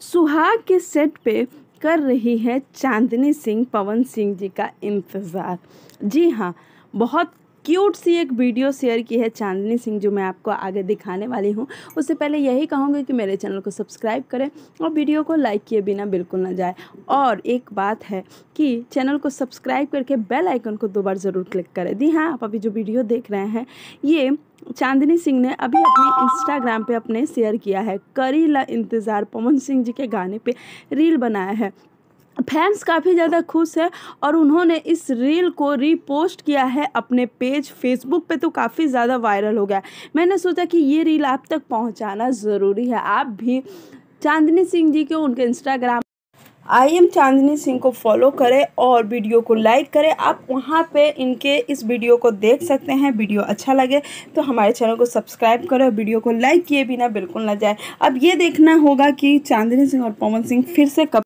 सुहाग के सेट पे कर रही है चांदनी सिंह पवन सिंह जी का इंतज़ार जी हाँ बहुत क्यूट सी एक वीडियो शेयर की है चांदनी सिंह जो मैं आपको आगे दिखाने वाली हूँ उससे पहले यही कहूँगी कि मेरे चैनल को सब्सक्राइब करें और वीडियो को लाइक किए बिना बिल्कुल ना जाए और एक बात है कि चैनल को सब्सक्राइब करके बेल आइकन को दो बार ज़रूर क्लिक करें जी हाँ आप अभी जो वीडियो देख रहे हैं ये चांदनी सिंह ने अभी अपने इंस्टाग्राम पे अपने शेयर किया है करीला इंतज़ार पवन सिंह जी के गाने पे रील बनाया है फैंस काफ़ी ज़्यादा खुश है और उन्होंने इस रील को रीपोस्ट किया है अपने पेज फेसबुक पे तो काफ़ी ज़्यादा वायरल हो गया मैंने सोचा कि ये रील आप तक पहुंचाना ज़रूरी है आप भी चांदनी सिंह जी के उनके Instagram I am Chandni Singh को फॉलो करें और वीडियो को लाइक करें आप वहाँ पे इनके इस वीडियो को देख सकते हैं वीडियो अच्छा लगे तो हमारे चैनल को सब्सक्राइब करें और वीडियो को लाइक किए बिना बिल्कुल ना जाए अब ये देखना होगा कि चांदनी सिंह और पवन सिंह फिर से कब